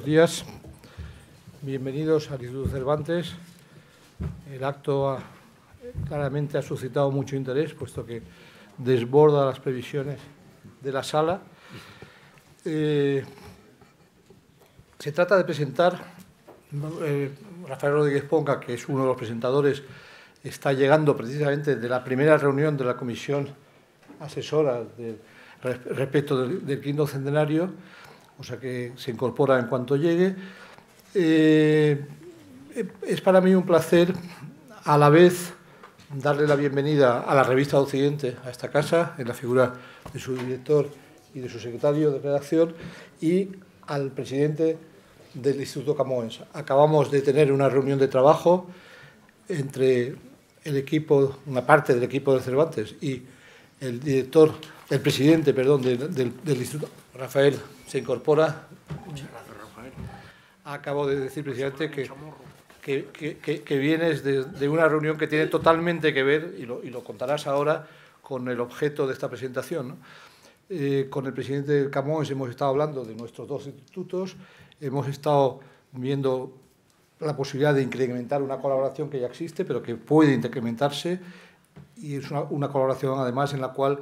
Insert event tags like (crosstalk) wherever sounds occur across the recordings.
buenos días. Bienvenidos a Instituto Cervantes. El acto claramente ha suscitado mucho interés, puesto que desborda las previsiones de la sala. Eh, se trata de presentar, eh, Rafael Rodríguez Ponca, que es uno de los presentadores, está llegando precisamente de la primera reunión de la Comisión Asesora respecto del quinto centenario o sea que se incorpora en cuanto llegue. Eh, es para mí un placer a la vez darle la bienvenida a la revista Occidente, a esta casa, en la figura de su director y de su secretario de redacción, y al presidente del Instituto Camoens. Acabamos de tener una reunión de trabajo entre el equipo, una parte del equipo de Cervantes y el director, el presidente, perdón, del, del Instituto, Rafael se incorpora. Acabo de decir pues presidente, que, que, vienes de, una reunión que tiene totalmente que ver, y lo, contarás ahora, con el objeto de esta presentación. Eh, con el presidente del Camões hemos estado hablando de nuestros dos institutos, hemos estado viendo la posibilidad de incrementar una colaboración que ya existe, pero que puede incrementarse, y es una, una colaboración además en la cual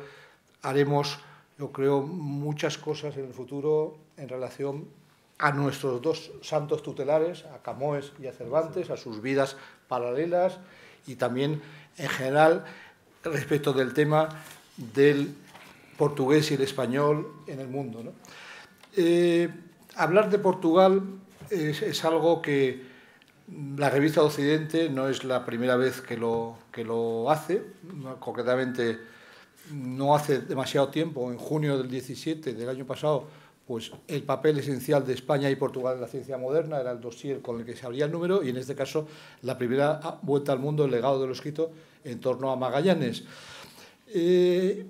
haremos yo creo, muchas cosas en el futuro en relación a nuestros dos santos tutelares, a Camoes y a Cervantes, a sus vidas paralelas y también en general respecto del tema del portugués y el español en el mundo. Eh, hablar de Portugal es, algo que la revista Occidente no es la primera vez que que lo hace, concretamente no hace demasiado tiempo, en junio del 17 del año pasado, pues el papel esencial de España y Portugal en la ciencia moderna era el dossier con el que se abría el número y en este caso la primera vuelta al mundo, el legado de lo escrito en torno a Magallanes. Eh,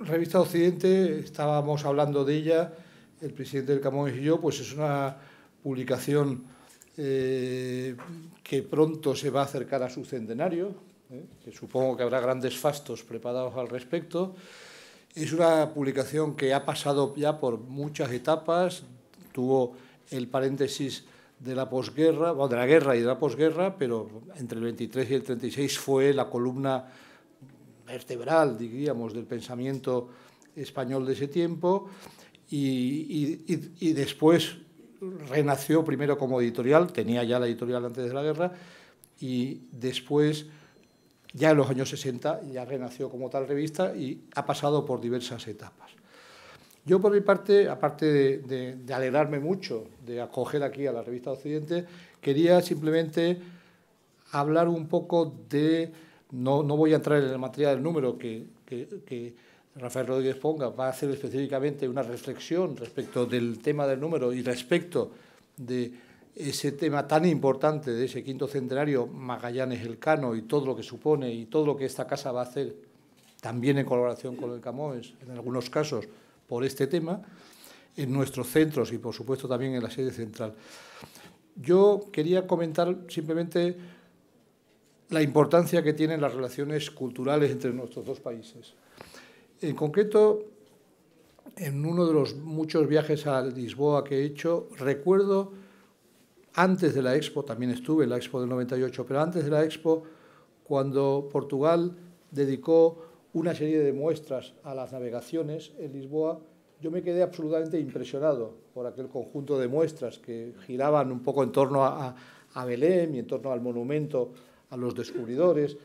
Revista Occidente, estábamos hablando de ella, el presidente del Camões y yo, pues es una publicación eh, que pronto se va a acercar a su centenario, ¿eh? que supongo que habrá grandes fastos preparados al respecto. Es una publicación que ha pasado ya por muchas etapas, tuvo el paréntesis de la posguerra, de la guerra y de la posguerra, pero entre el 23 y el 36 fue la columna vertebral, diríamos, del pensamiento español de ese tiempo y, y, después renació primero como editorial, tenía ya la editorial antes de la guerra, y después ya en los años 60 ya renació como tal revista y ha pasado por diversas etapas. Yo por mi parte, aparte de, alegrarme mucho de acoger aquí a la revista Occidente, quería simplemente hablar un poco de, no, voy a entrar en el material del número que Rafael Rodríguez Ponga va a hacer específicamente una reflexión respecto del tema del número y respecto de ese tema tan importante de ese quinto centenario, Magallanes Elcano y todo lo que supone y todo lo que esta casa va a hacer, también en colaboración con el Camoes, en algunos casos por este tema, en nuestros centros y por supuesto también en la sede central. Yo quería comentar simplemente la importancia que tienen las relaciones culturales entre nuestros dos países. En concreto, en uno de los muchos viajes a Lisboa que he hecho, recuerdo antes de la Expo, también estuve en la Expo del 98, pero antes de la Expo, cuando Portugal dedicó una serie de muestras a las navegaciones en Lisboa, yo me quedé absolutamente impresionado por aquel conjunto de muestras que giraban un poco en torno a, a Belém y en torno al monumento a los descubridores.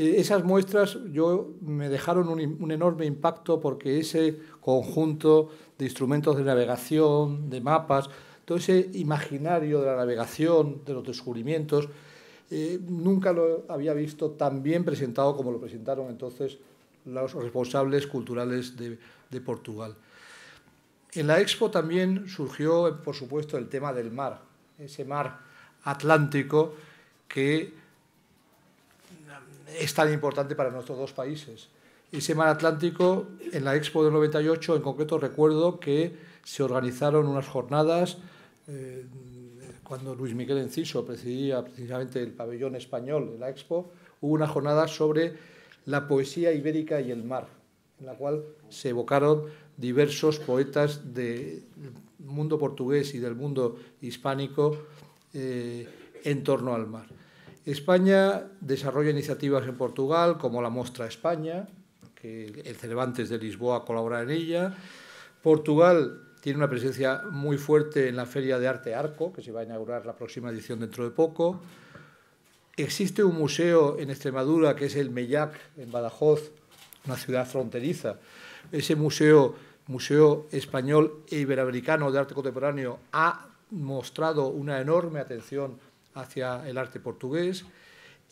E, esas muestras yo, me dejaron un, enorme impacto porque ese conjunto de instrumentos de navegación, de mapas, todo ese imaginario de la navegación, de los descubrimientos, eh, nunca lo había visto tan bien presentado como lo presentaron entonces los responsables culturales de, de Portugal. En la expo también surgió, por supuesto, el tema del mar, ese mar atlántico que es tan importante para nuestros dos países. Ese mar Atlántico, en la Expo del 98, en concreto recuerdo que se organizaron unas jornadas eh, cuando Luis Miguel Enciso presidía precisamente el pabellón español de la Expo, hubo una jornada sobre la poesía ibérica y el mar, en la cual se evocaron diversos poetas del mundo portugués y del mundo hispánico eh, en torno al mar. España desarrolla iniciativas en Portugal como la Mostra España, que el Cervantes de Lisboa colabora en ella. Portugal tiene una presencia muy fuerte en la Feria de Arte Arco, que se va a inaugurar la próxima edición dentro de poco. Existe un museo en Extremadura, que es el Mellac, en Badajoz, una ciudad fronteriza. Ese museo, Museo Español e Iberoamericano de Arte Contemporáneo, ha mostrado una enorme atención hacia el arte portugués.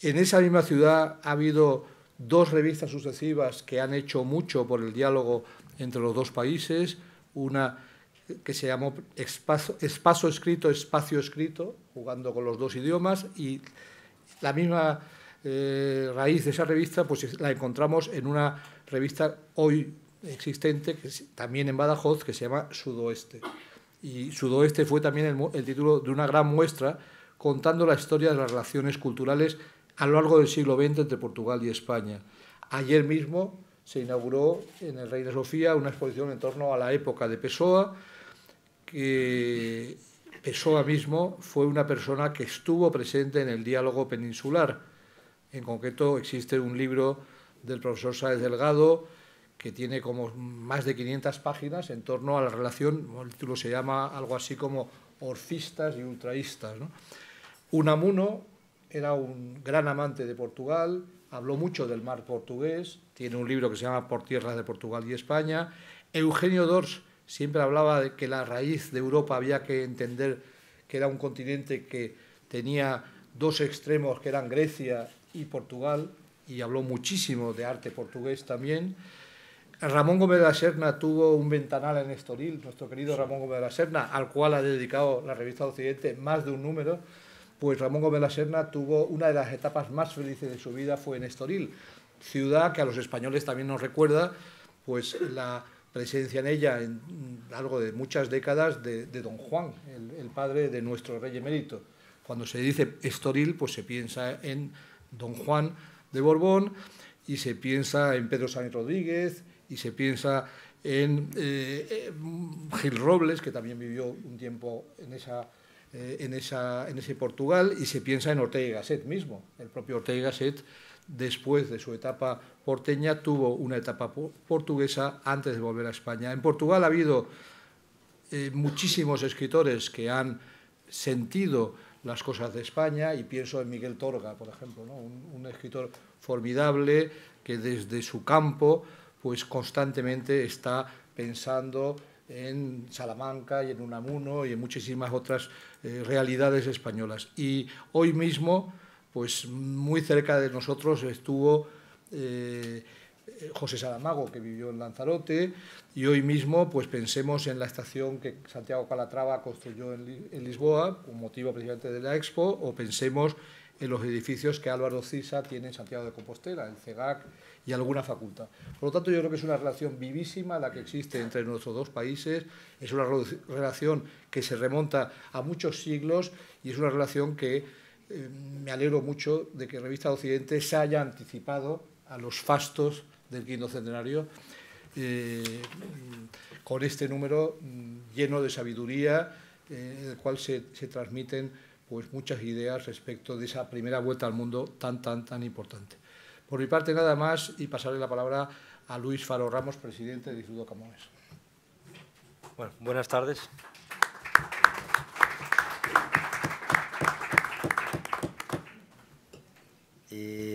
En esa misma ciudad ha habido dos revistas sucesivas que han hecho mucho por el diálogo entre los dos países, una que se llamó Espacio, Escrito, Espacio Escrito, jugando con los dos idiomas y la misma eh, raíz de esa revista pues la encontramos en una revista hoy existente, que también en Badajoz, que se llama Sudoeste. Y Sudoeste fue también el, título de una gran muestra contando la historia de las relaciones culturales a lo largo del siglo XX entre Portugal y España. Ayer mismo se inauguró en el de Sofía una exposición en torno a la época de Pessoa, Pessoa mismo fue una persona que estuvo presente en el diálogo peninsular. En concreto, existe un libro del profesor Sáez Delgado que tiene como más de 500 páginas en torno a la relación, el título se llama algo así como Orfistas y Ultraístas. Unamuno era un gran amante de Portugal, habló mucho del mar portugués, tiene un libro que se llama Por tierras de Portugal y España. Eugenio Dors siempre hablaba de que la raíz de Europa había que entender que era un continente que tenía dos extremos, que eran Grecia y Portugal, y habló muchísimo de arte portugués también. Ramón Gómez de la Serna tuvo un ventanal en Estoril, nuestro querido Ramón Gómez de la Serna, al cual ha dedicado la revista Occidente más de un número, pues Ramón Gómez de la Serna tuvo una de las etapas más felices de su vida fue en Estoril, ciudad que a los españoles también nos recuerda pues la presencia en ella en mm, largo de muchas décadas de, don Juan, el, padre de nuestro rey emérito. Cuando se dice Estoril, pues se piensa en don Juan de Borbón y se piensa en Pedro Sánchez Rodríguez y se piensa en eh, eh, mm, Gil Robles, que también vivió un tiempo en eh, en, ese Portugal y se piensa en Ortega y Gasset mismo. El propio Ortega y Gasset después de su etapa porteña, tuvo una etapa portuguesa antes de volver a España. En Portugal ha habido eh, muchísimos escritores que han sentido las cosas de España y pienso en Miguel Torga, por ejemplo, un, escritor formidable que desde su campo pues constantemente está pensando en Salamanca y en Unamuno y en muchísimas otras eh, realidades españolas. Y hoy mismo pues muy cerca de nosotros estuvo eh, José Saramago, que vivió en Lanzarote, y hoy mismo pues pensemos en la estación que Santiago Calatrava construyó en, Lisboa, con motivo precisamente de la Expo, o pensemos en los edificios que Álvaro Cisa tiene en Santiago de Compostela, el CEGAC y alguna facultad. Por lo tanto, yo creo que es una relación vivísima la que existe entre nuestros dos países, es una relación que se remonta a muchos siglos y es una relación que eh, me alegro mucho de que Revista Occidente se haya anticipado a los fastos del quinto centenario eh, con este número mm, lleno de sabiduría, eh, en el cual se, transmiten pues, muchas ideas respecto de esa primera vuelta al mundo tan, tan, tan importante. Por mi parte, nada más y pasaré la palabra a Luis Faro Ramos, presidente de Instituto Camones. Bueno, buenas tardes.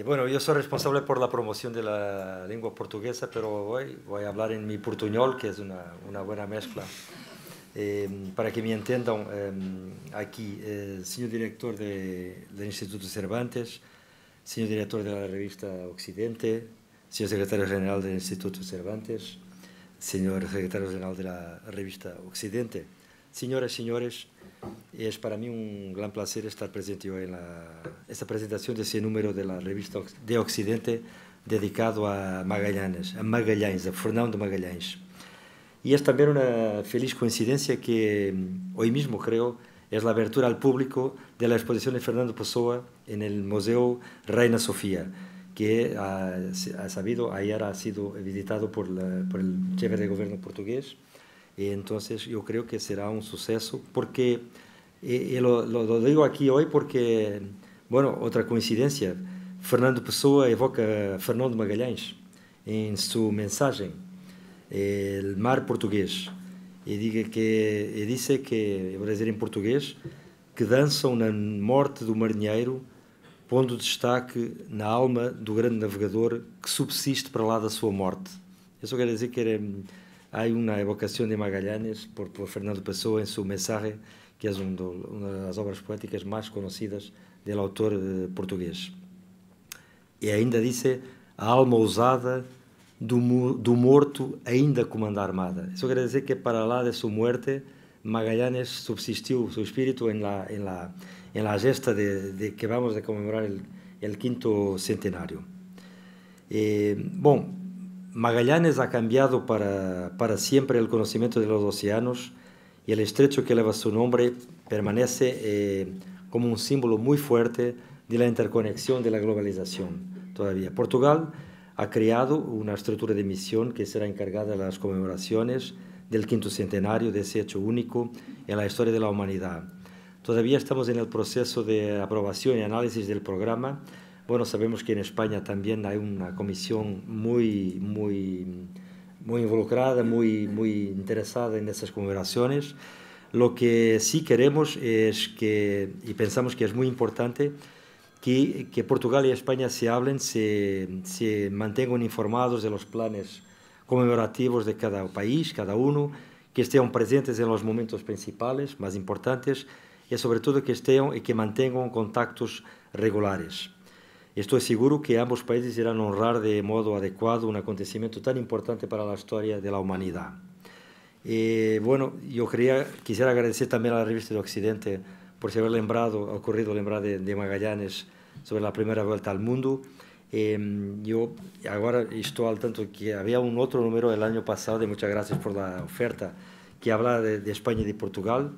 bueno, yo soy responsable por la promoción de la lengua portuguesa, pero hoy voy a hablar en mi portuñol, que es una, buena mezcla. Em, para que me entiendan, em, aquí, eh, señor director del Instituto Cervantes, señor director de la revista Occidente, señor secretario general del Instituto Cervantes, señor secretario general de la revista Occidente. Señoras y señores, es para mí un gran placer estar presente hoy en esta presentación de ese número de la revista de Occidente dedicado a Magallanes, a Magallanes, a Fernando Magallanes. Y es también una feliz coincidencia que mm, hoy mismo creo es la abertura al público de la exposición de Fernando Pessoa en el Museo Reina Sofía, que ha, sabido ayer ha sido visitado por, por el jefe de gobierno portugués Entonces yo creo que será un suceso porque, y, lo, lo, lo, digo aquí hoy porque, bueno, otra coincidencia, Fernando Pessoa evoca Fernando Magalhães en su mensaje, El mar portugués, y, diga que, y dice que, voy a decir en portugués, que dançam na morte do marinheiro, pondo destaque na alma do grande navegador que subsiste para lá da sua morte. Eu só quero dizer que era Há uma evocação de Magalhães por, por Fernando Pessoa em seu mensagem, que é uma das obras poéticas mais conhecidas do autor eh, E ainda disse: a alma ousada do, do morto ainda comanda a armada. Isso quer dizer que para lá de sua morte Magalhães subsistiu seu espírito em la, em la, em la gesta de, de que vamos de comemorar o quinto centenário. Eh, bom, Magallanes ha cambiado para, siempre el conocimiento de los océanos y el estrecho que lleva su nombre permanece eh, como un símbolo muy fuerte de la interconexión de la globalización todavía. Portugal ha creado una estructura de misión que será encargada de las conmemoraciones del quinto centenario de ese hecho único en la historia de la humanidad. Todavía estamos en el proceso de aprobación y análisis del programa bueno, sabemos que en España también hay una comisión muy, muy, muy involucrada, muy, muy interesada en estas conmemoraciones. Lo que sí queremos es que, y pensamos que es muy importante, que, que Portugal y España se hablen, se, se mantengan informados de los planes conmemorativos de cada país, cada uno, que estén presentes en los momentos principales, más importantes, y sobre todo que estén y que mantengan contactos regulares. Estoy seguro que ambos países irán honrar de modo adecuado un acontecimiento tan importante para la historia de la humanidad. Eh, bueno, yo quería, quisiera agradecer también a la revista de Occidente por haber ocurrido lembrar de, Magallanes sobre la primera vuelta al mundo. Em, yo ahora estoy al tanto que había un otro número el año pasado, y muchas gracias por la oferta, que habla de, España y de Portugal.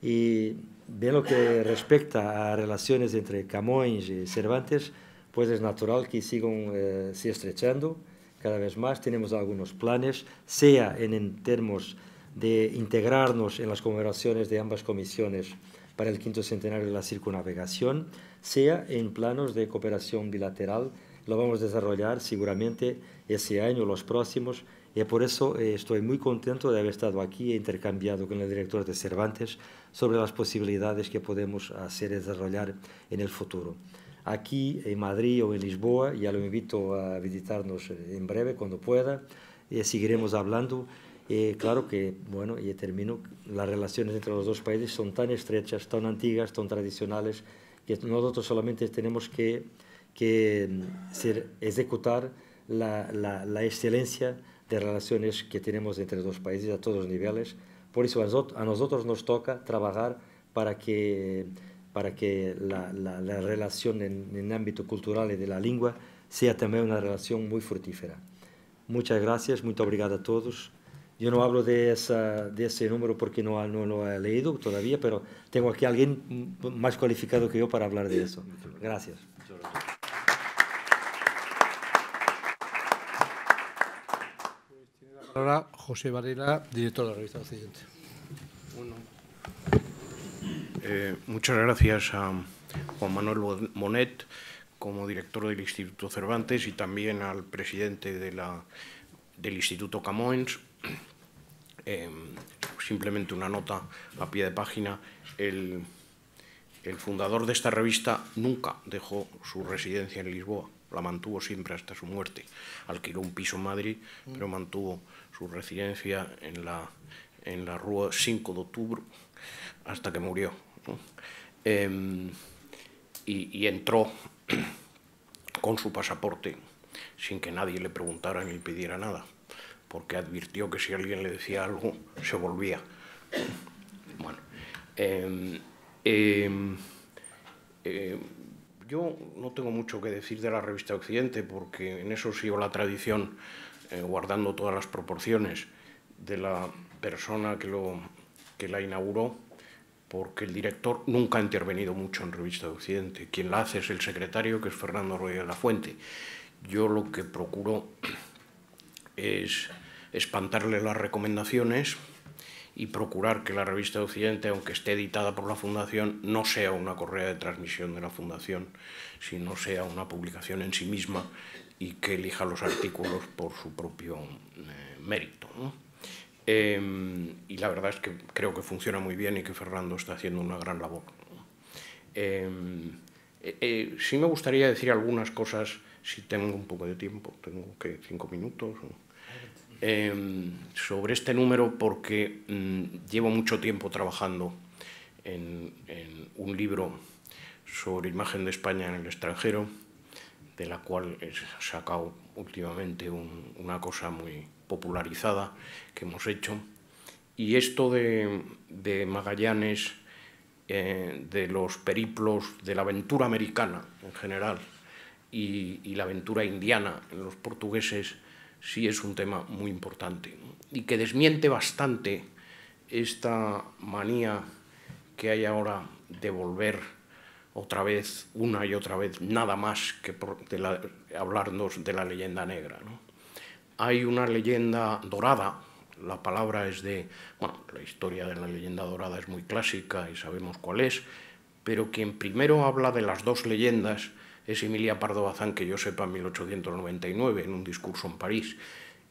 Y bien lo que respecta a relaciones entre Camões y Cervantes, pues es natural que sigan eh, se estrechando cada vez más. Tenemos algunos planes, sea en, términos de integrarnos en las conmemoraciones de ambas comisiones para el quinto centenario de la circunnavegación, sea en planos de cooperación bilateral. Lo vamos a desarrollar seguramente ese año, los próximos, y por eso eh, estoy muy contento de haber estado aquí e intercambiado con el director de Cervantes sobre las posibilidades que podemos hacer desarrollar en el futuro aquí en Madrid o en Lisboa. Ya lo invito a visitarnos eh, en breve cuando pueda. Y seguiremos hablando. claro que, bueno, y termino, las relaciones entre los dos países son tan estrechas, tan antiguas, tan tradicionales, que nosotros solamente tenemos que, que mm, ser, ejecutar la, la, excelencia de relaciones que tenemos entre los dos países a todos los niveles. Por eso a nosotros nos toca trabajar para que para que la, relación en, ámbito cultural y de la lengua sea también una relación muy fructífera. Muchas gracias, muy gracias a todos. Yo no hablo de, esa, de ese número porque no, no lo he leído todavía, pero tengo aquí a alguien más cualificado que yo para hablar de eso. Gracias. José Varela, director de la revista Occidente. Eh, muchas gracias a Juan Manuel Monet como director del Instituto Cervantes y también al presidente de la, del Instituto Camoens. Em, simplemente una nota a pie de página. El, fundador de esta revista nunca dejó su residencia en Lisboa, la mantuvo siempre hasta su muerte. Alquiló un piso en Madrid, mm. pero mantuvo su residencia en la, en la Rua 5 de Octubre hasta que murió. Em, y, entró (clears throat) con su pasaporte sin que nadie le preguntara ni le pidiera nada, porque advirtió que si alguien le decía algo se volvía. Bueno, em, em, yo no tengo mucho que decir de la revista Occidente, porque en eso sigo la tradición, eh, guardando todas las proporciones de la persona que, lo, que la inauguró porque el director nunca ha intervenido mucho en Revista de Occidente. Quien la hace es el secretario, que es Fernando Rodríguez de la Fuente. Yo lo que procuro es espantarle las recomendaciones y procurar que la revista de Occidente, aunque esté editada por la Fundación, no sea una correa de transmisión de la Fundación, sino sea una publicación en sí misma y que elija los artículos por su propio eh, mérito. Em, y la verdad es que creo que funciona muy bien y que Fernando está haciendo una gran labor. Em, eh, eh, sí me gustaría decir algunas cosas, si tengo un poco de tiempo, tengo que cinco minutos, em, sobre este número porque mm, llevo mucho tiempo trabajando en un libro sobre imagen de España en el extranjero de la cual ha sacado últimamente una cosa muy popularizada que hemos hecho. Y esto de, Magallanes, eh, de los periplos de la aventura americana en general y, y la aventura indiana en los portugueses, sí es un tema muy importante y que desmiente bastante esta manía que hay ahora de volver otra vez, una y otra vez, nada más que hablarnos de la leyenda negra. ¿no? Hay una leyenda dorada, la palabra es de, bueno, la historia de la leyenda dorada es muy clásica y sabemos cuál es, pero quien primero habla de las dos leyendas es Emilia Pardo Bazán, que yo sepa, en 1899, en un discurso en París,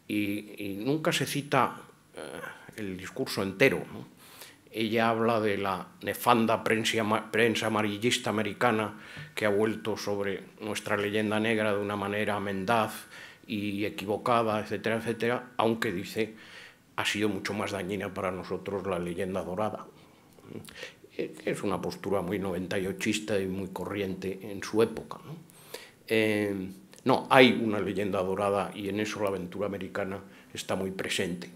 y, nunca se cita eh, el discurso entero, ¿no? ella habla de la nefanda prensa, amarillista americana que ha vuelto sobre nuestra leyenda negra de una manera mendaz y equivocada, etcétera, etcétera, aunque dice ha sido mucho más dañina para nosotros la leyenda dorada. Mm. Es una postura muy 98ista y muy corriente en su época. Em, ¿no? hay una leyenda dorada y en eso la aventura americana está muy presente.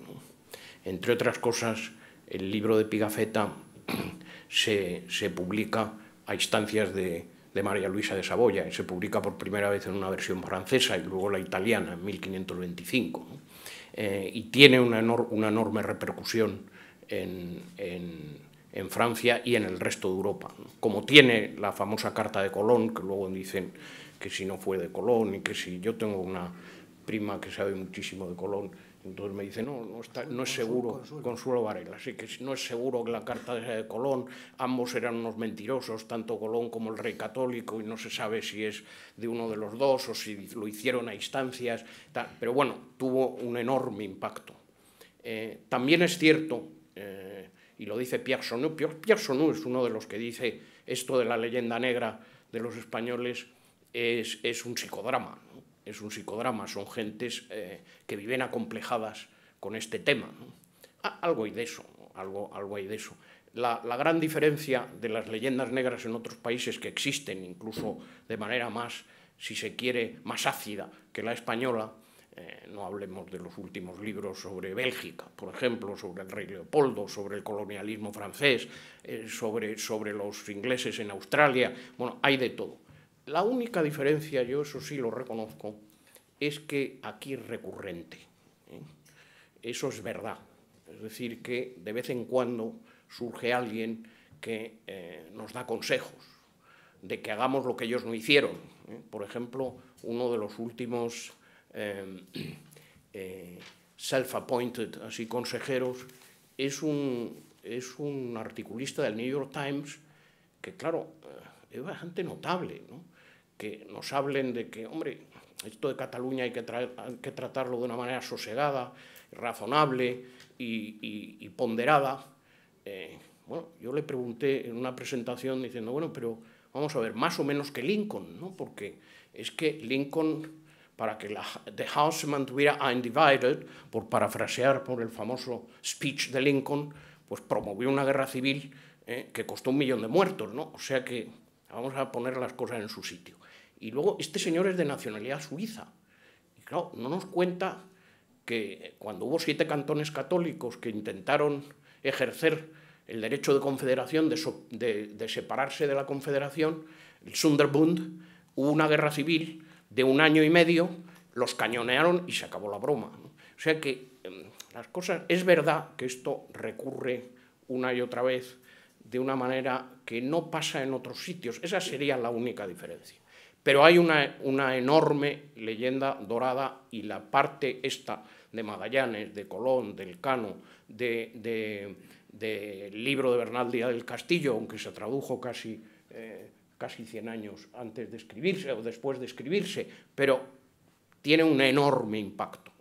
Entre otras cosas, el libro de Pigafetta (clears throat) se, publica a instancias de, María Luisa de Saboya y se publica por primera vez en una versión francesa y luego la italiana en 1525. Eh, y tiene una, enorme repercusión en, en, Francia y en el resto de Europa. Como tiene la famosa carta de Colón, que luego dicen que si no fue de Colón y que si yo tengo una prima que sabe muchísimo de Colón, entonces me dice, no, no, no es seguro, Consuelo. Varela, así que no es seguro que la carta de Colón, ambos eran unos mentirosos, tanto Colón como el rey católico, y no se sabe si es de uno de los dos o si lo hicieron a instancias, pero bueno, tuvo un enorme impacto. Eh, también es cierto, eh, y lo dice Pierre Sonu, Pierre Sonu es uno de los que dice esto de la leyenda negra de los españoles, es, es un psicodrama, es un psicodrama, son gentes eh, que viven acomplejadas con este tema. algo hay de eso, algo, algo hay de eso. La, gran diferencia de las leyendas negras en otros países que existen, incluso de manera más, si se quiere, más ácida que la española, eh, no hablemos de los últimos libros sobre Bélgica, por ejemplo, sobre el rey Leopoldo, sobre el colonialismo francés, eh, sobre, sobre los ingleses en Australia, bueno, hay de todo la única diferencia, yo eso sí lo reconozco, es que aquí es recurrente. ¿eh? Eso es verdad. Es decir, que de vez en cuando surge alguien que eh, nos da consejos de que hagamos lo que ellos no hicieron. ¿eh? Por ejemplo, uno de los últimos em, (clears throat) self-appointed, así consejeros, es un, es un articulista del New York Times que, claro, es bastante notable, ¿no? que nos hablen de que, hombre, esto de Cataluña hay que, tratarlo de una manera sosegada, razonable y, ponderada. Eh, bueno, yo le pregunté en una presentación diciendo, bueno, pero vamos a ver, más o menos que Lincoln, ¿no? Porque es que Lincoln, para que la, The House se mantuviera undivided, por parafrasear por el famoso speech de Lincoln, pues promovió una guerra civil eh, que costó un millón de muertos, ¿no? O sea que vamos a poner las cosas en su sitio. Y luego, este señor es de nacionalidad suiza. Y claro, no nos cuenta que cuando hubo siete cantones católicos que intentaron ejercer el derecho de confederación, de, separarse de la confederación, el Sunderbund, hubo una guerra civil de un año y medio, los cañonearon y se acabó la broma. O sea que em, las cosas, es verdad que esto recurre una y otra vez de una manera que no pasa en otros sitios. Esa sería la única diferencia. Pero hay una, una enorme leyenda dorada y la parte esta de Magallanes, de Colón, del Cano, del libro de Bernal Díaz del Castillo, aunque se tradujo casi, eh, casi 100 años antes de escribirse o después de escribirse, pero tiene un enorme impacto.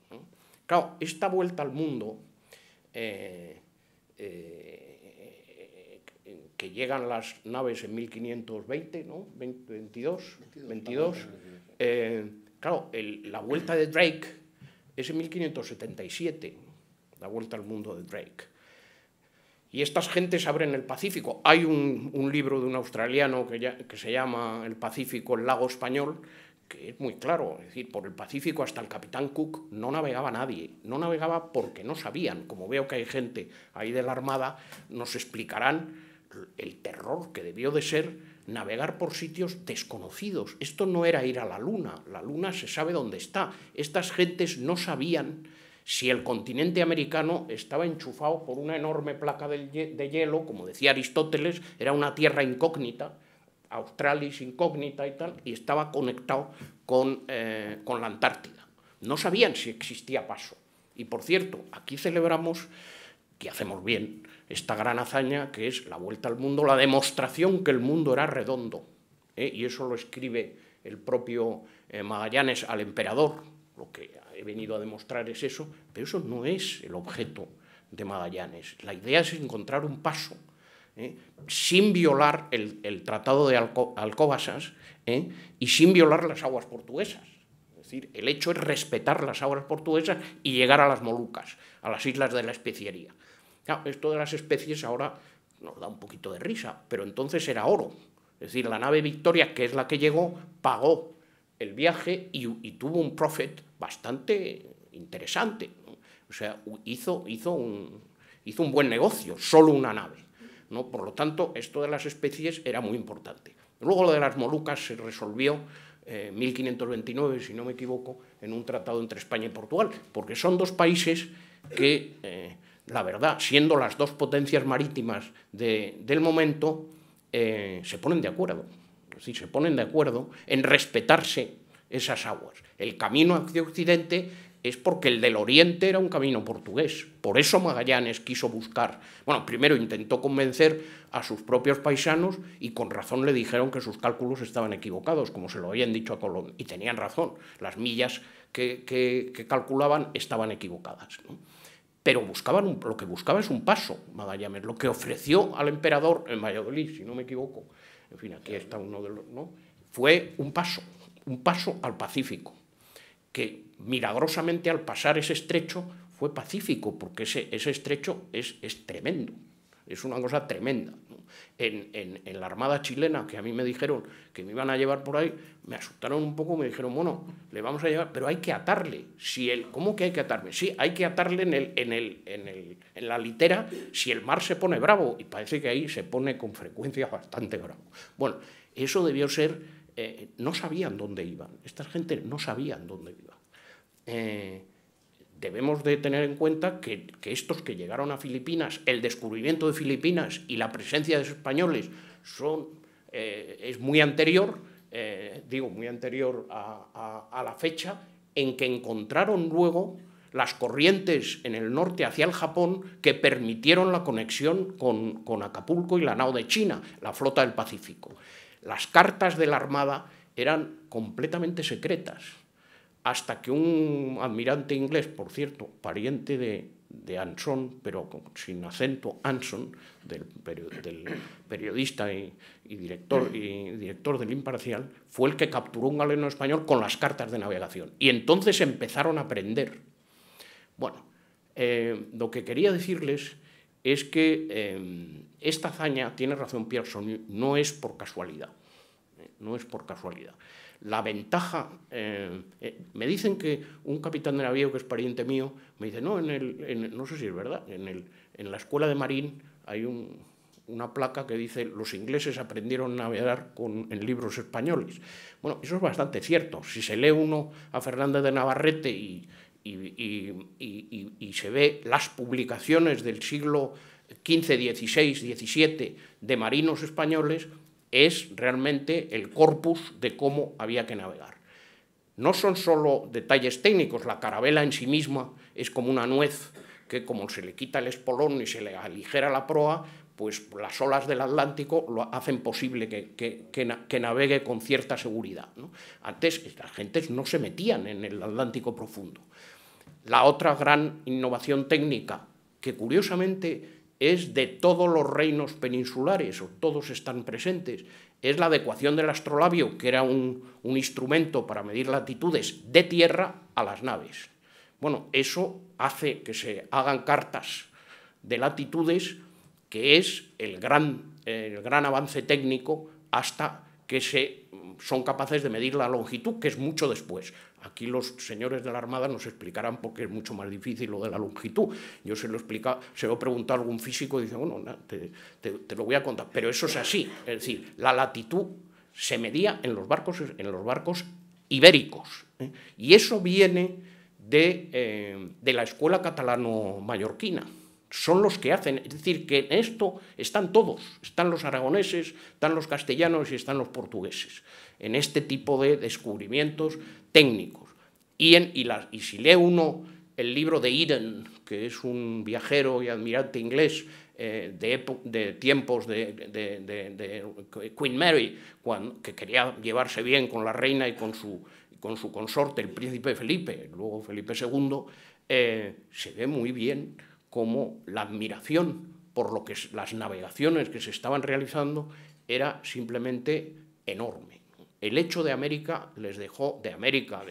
Claro, esta vuelta al mundo eh, eh, que llegan las naves en 1520, ¿no? 22, 22. Eh, claro, la vuelta de Drake es en 1577, la vuelta al mundo de Drake. Y estas gentes abren el Pacífico. Hay un, libro de un australiano que, que se llama El Pacífico, el lago español, que es muy claro, es decir, por el Pacífico hasta el capitán Cook no navegaba nadie, no navegaba porque no sabían, como veo que hay gente ahí de la Armada, nos explicarán el terror que debió de ser navegar por sitios desconocidos. Esto no era ir a la luna, la luna se sabe dónde está. Estas gentes no sabían si el continente americano estaba enchufado por una enorme placa de hielo, como decía Aristóteles, era una tierra incógnita, Australis incógnita y tal, y estaba conectado con, eh, con la Antártida. No sabían si existía paso. Y por cierto, aquí celebramos que hacemos bien, esta gran hazaña que es la vuelta al mundo, la demostración que el mundo era redondo. ¿eh? Y eso lo escribe el propio eh, Magallanes al emperador. Lo que he venido a demostrar es eso, pero eso no es el objeto de Magallanes. La idea es encontrar un paso ¿eh? sin violar el, Tratado de Alcobasas y sin violar las aguas portuguesas. Es decir, el hecho es respetar las aguas portuguesas y llegar a las Molucas, a las islas de la especiería esto de las especies ahora nos da un poquito de risa, pero entonces era oro. Es decir, la nave Victoria, que es la que llegó, pagó el viaje y, tuvo un profit bastante interesante. O sea, hizo, hizo, un, hizo un buen negocio, solo una nave. ¿no? Por lo tanto, esto de las especies era muy importante. Luego lo de las Molucas se resolvió eh, en 1529, si no me equivoco, en un tratado entre España y Portugal, porque son dos países que eh, la verdad, siendo las dos potencias marítimas del momento, eh, se ponen de acuerdo. Es se ponen de acuerdo en respetarse esas aguas. El camino hacia Occidente es porque el del Oriente era un camino portugués. Por eso Magallanes quiso buscar. Bueno, primero intentó convencer a sus propios paisanos y con razón le dijeron que sus cálculos estaban equivocados, como se lo habían dicho a Colón. Y tenían razón. Las millas que, calculaban estaban equivocadas pero buscaban lo que buscaba es un paso, Magallanes, lo que ofreció al emperador en Valladolid, si no me equivoco, en fin, aquí está uno de los, ¿no? Fue un paso, un paso al Pacífico, que milagrosamente al pasar ese estrecho fue pacífico, porque ese, ese estrecho es, es tremendo, es una cosa tremenda. En, la Armada chilena, que a mí me dijeron que me iban a llevar por ahí, me asustaron un poco, me dijeron, bueno, le vamos a llevar, pero hay que atarle. Si el, ¿Cómo que hay que atarme? Sí, hay que atarle en, el, en, el, en, en la litera si el mar se pone bravo, y parece que ahí se pone con frecuencia bastante bravo. Bueno, eso debió ser... Eh, no sabían dónde iban. Esta gente no sabían dónde iban. Eh, debemos de tener en cuenta que, estos que llegaron a Filipinas, el descubrimiento de Filipinas y la presencia de españoles son, eh, es muy anterior, eh, digo, muy anterior a, la fecha en que encontraron luego las corrientes en el norte hacia el Japón que permitieron la conexión con, con, Acapulco y la nao de China, la flota del Pacífico. Las cartas de la Armada eran completamente secretas hasta que un almirante inglés, por cierto, pariente de, Anson, pero sin acento Anson, del, periodista y, director, y director del Imparcial, fue el que capturó un galeno español con las cartas de navegación. Y entonces empezaron a aprender. Bueno, eh, lo que quería decirles es que eh, esta hazaña, tiene razón Pearson, no es por casualidad no es por casualidad. La ventaja, eh, eh, me dicen que un capitán de navío que es pariente mío, me dice, no, en el, no sé si es verdad, en, el, en la escuela de marín hay una placa que dice, los ingleses aprendieron a navegar con, en libros españoles. Bueno, eso es bastante cierto. Si se lee uno a Fernández de Navarrete y, y se ve las publicaciones del siglo XV, XVI, XVII de marinos españoles, es realmente el corpus de cómo había que navegar. No son solo detalles técnicos, la carabela en sí misma es como una nuez que como se le quita el espolón y se le aligera la proa, pues las olas del Atlántico lo hacen posible que, navegue con cierta seguridad. Antes las gentes no se metían en el Atlántico profundo. La otra gran innovación técnica, que curiosamente es de todos los reinos peninsulares, o todos están presentes, es la adecuación del astrolabio, que era un, instrumento para medir latitudes de tierra a las naves. Bueno, eso hace que se hagan cartas de latitudes, que es el gran, el gran avance técnico hasta que se son capaces de medir la longitud, que es mucho después. Aquí los señores de la Armada nos explicarán porque es mucho más difícil lo de la longitud. Yo se lo explica, se lo he preguntado a algún físico y dice, bueno, te, lo voy a contar. Pero eso es así, es decir, la latitud se medía en los barcos, en los barcos ibéricos. ¿eh? Y eso viene de, eh, de la escuela catalano-mallorquina son los que hacen. Es decir, que en esto están todos, están los aragoneses, están los castellanos y están los portugueses, en este tipo de descubrimientos técnicos. Y, y, si lee uno el libro de Eden, que es un viajero y admirante inglés eh, de, tiempos de, Queen Mary, que quería llevarse bien con la reina y con su, consorte, el príncipe Felipe, luego Felipe II, eh, se ve muy bien como la admiración por lo que las navegaciones que se estaban realizando era simplemente enorme. El hecho de América les dejó, de América,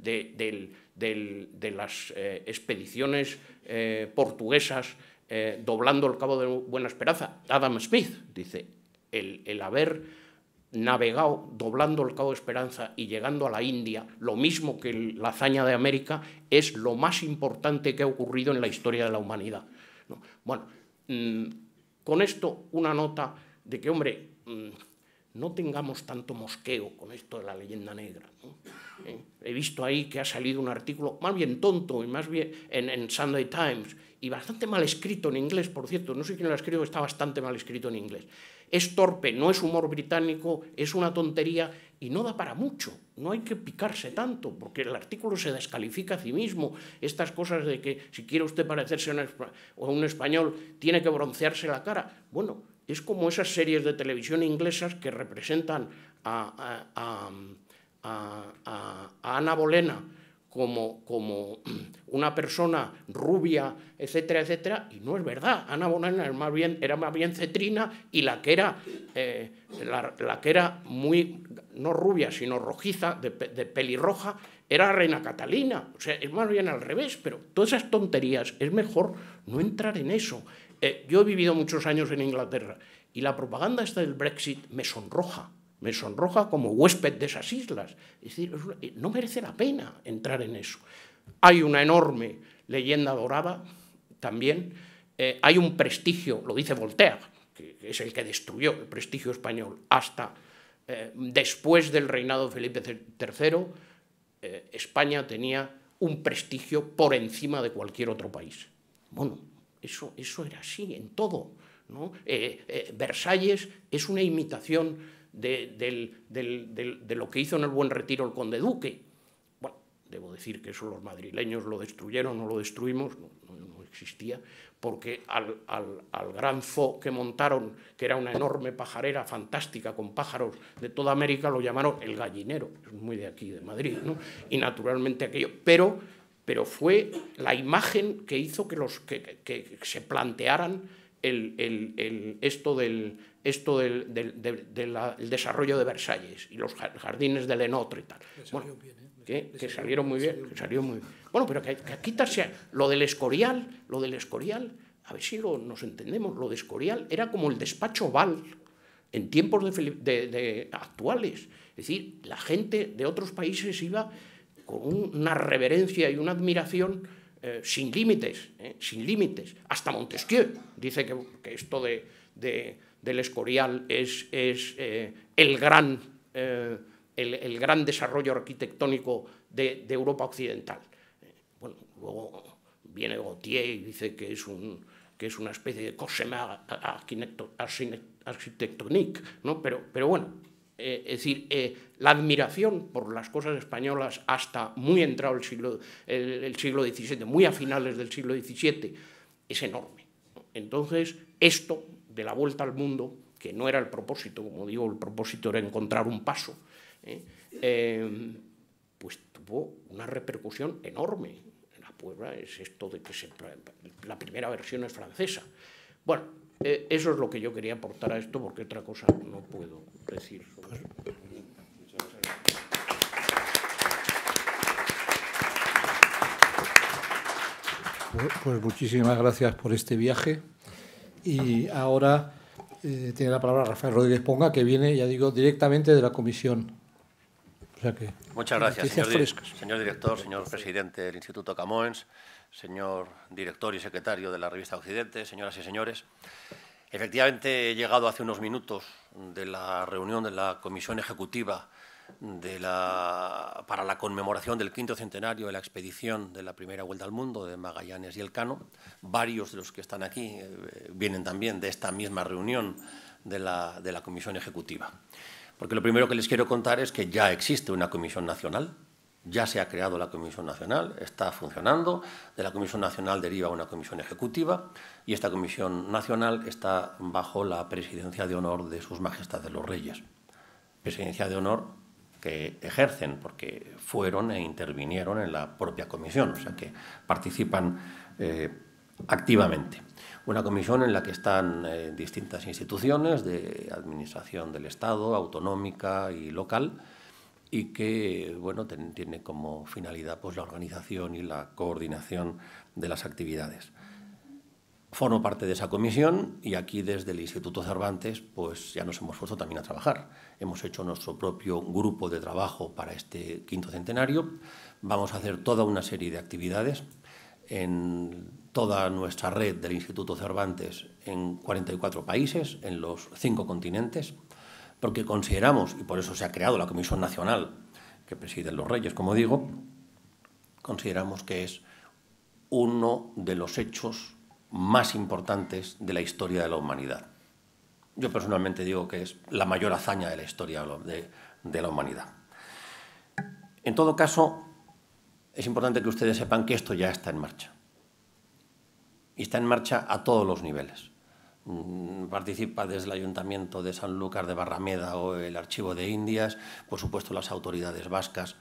de, las eh, expediciones eh, portuguesas eh, doblando el Cabo de Buena Esperanza, Adam Smith dice, el haber navegado doblando el Cabo de Esperanza y llegando a la India, lo mismo que la hazaña de América, es lo más importante que ha ocurrido en la historia de la humanidad. Bueno, mm, con esto una nota de que, hombre, mm, no tengamos tanto mosqueo con esto de la leyenda negra. ¿Eh? he visto ahí que ha salido un artículo, más bien tonto y más bien en, en Sunday Times, y bastante mal escrito en inglés, por cierto, no sé quién lo ha escrito, está bastante mal escrito en inglés. Es torpe, no es humor británico, es una tontería y no da para mucho, no hay que picarse tanto, porque el artículo se descalifica a sí mismo. Estas cosas de que si quiere usted parecerse a un español, tiene que broncearse la cara. Bueno, es como esas series de televisión inglesas que representan a, a Ana Bolena como, (clears throat) una persona rubia, etcétera, etcétera, y no es verdad. Ana Bonana era más bien, era más bien cetrina y la que era, eh, la, que era muy, no rubia, sino rojiza, de, de pelirroja, era reina Catalina. O sea, es más bien al revés, pero todas esas tonterías, es mejor no entrar en eso. Eh, yo he vivido muchos años en Inglaterra y la propaganda esta del Brexit me sonroja me sonroja como huésped de esas islas. Es decir, no merece la pena entrar en eso. Hay una enorme leyenda dorada también, eh, hay un prestigio, lo dice Voltaire, que es el que destruyó el prestigio español hasta eh, después del reinado de Felipe III, eh, España tenía un prestigio por encima de cualquier otro país. Bueno, eso, eso era así en todo. ¿no? Versalles es una imitación de, del, de lo que hizo en el Buen Retiro el conde Duque. Bueno, debo decir que eso los madrileños lo destruyeron o lo destruimos, no, existía, porque al, gran fo que montaron, que era una enorme pajarera fantástica con pájaros de toda América, lo llamaron el gallinero, es muy de aquí, de Madrid, ¿no? y naturalmente aquello, pero, pero fue la imagen que hizo que, los, que se plantearan el, el, esto del, esto del, del, desarrollo de Versalles y los jardines de Lenotre y tal. ¿eh? que, salieron muy bien, que salió muy Bueno, pero que, que quitarse lo del Escorial, lo del Escorial, a ver si nos entendemos, lo de Escorial era como el despacho Val en tiempos de actuales. Es decir, la gente de otros países iba con una reverencia y una admiración eh, sin límites, eh, sin límites. Hasta Montesquieu dice que, esto de, del Escorial es, eh, el, gran, el, gran desarrollo arquitectónico de, Europa Occidental. bueno, luego viene Gautier y dice que es, un, que es una especie de cosema arquitectónico, ¿no? pero, pero bueno, eh, es decir, eh, la admiración por las cosas españolas hasta muy entrado el siglo, el, siglo XVII, muy a finales del siglo XVII, es enorme. Entonces, esto de la vuelta al mundo, que no era el propósito, como digo, el propósito era encontrar un paso, ¿eh? em, pues tuvo una repercusión enorme. En la Puebla es esto de que la primera versión es francesa. Bueno, eh, eso es lo que yo quería aportar a esto, porque otra cosa no puedo decir. muchas Pues, muchísimas gracias por este viaje. Y ahora eh, tiene la palabra Rafael Rodríguez Ponga, que viene, ya digo, directamente de la comisión. Muchas gracias, señor, señor director, señor presidente del Instituto Camoens señor director y secretario de la revista Occidente, señoras y señores. Efectivamente, he llegado hace unos minutos de la reunión de la Comisión Ejecutiva para la conmemoración del quinto centenario de la expedición de la primera vuelta al mundo de Magallanes y Elcano. Varios de los que están aquí eh, vienen también de esta misma reunión de la Comisión Ejecutiva. Porque lo primero que les quiero contar es que ya existe una Comisión Nacional ya se ha creado la Comisión Nacional, está funcionando, de la Comisión Nacional deriva una comisión ejecutiva y esta Comisión Nacional está bajo la presidencia de honor de Sus Majestades los Reyes. Presidencia de honor que ejercen porque fueron e intervinieron en la propia comisión, o sea que participan eh, activamente. Una comisión en la que están eh, distintas instituciones de administración del Estado, autonómica y local, y que bueno, tiene como finalidad pues, la organización y la coordinación de las actividades. Formo parte de esa comisión y aquí desde el Instituto Cervantes pues, ya nos hemos esforzado también a trabajar. Hemos hecho nuestro propio grupo de trabajo para este quinto centenario. Vamos a hacer toda una serie de actividades en toda nuestra red del Instituto Cervantes en 44 países, en los cinco continentes porque consideramos, y por eso se ha creado la Comisión Nacional que presiden los reyes, como digo, consideramos que es uno de los hechos más importantes de la historia de la humanidad. Yo personalmente digo que es la mayor hazaña de la historia de, de la humanidad. En todo caso, es importante que ustedes sepan que esto ya está en marcha. Y está en marcha a todos los niveles. Mm, participa desde el Ayuntamiento de Sanlúcar de Barrameda o el Archivo de Indias, por supuesto las autoridades vascas,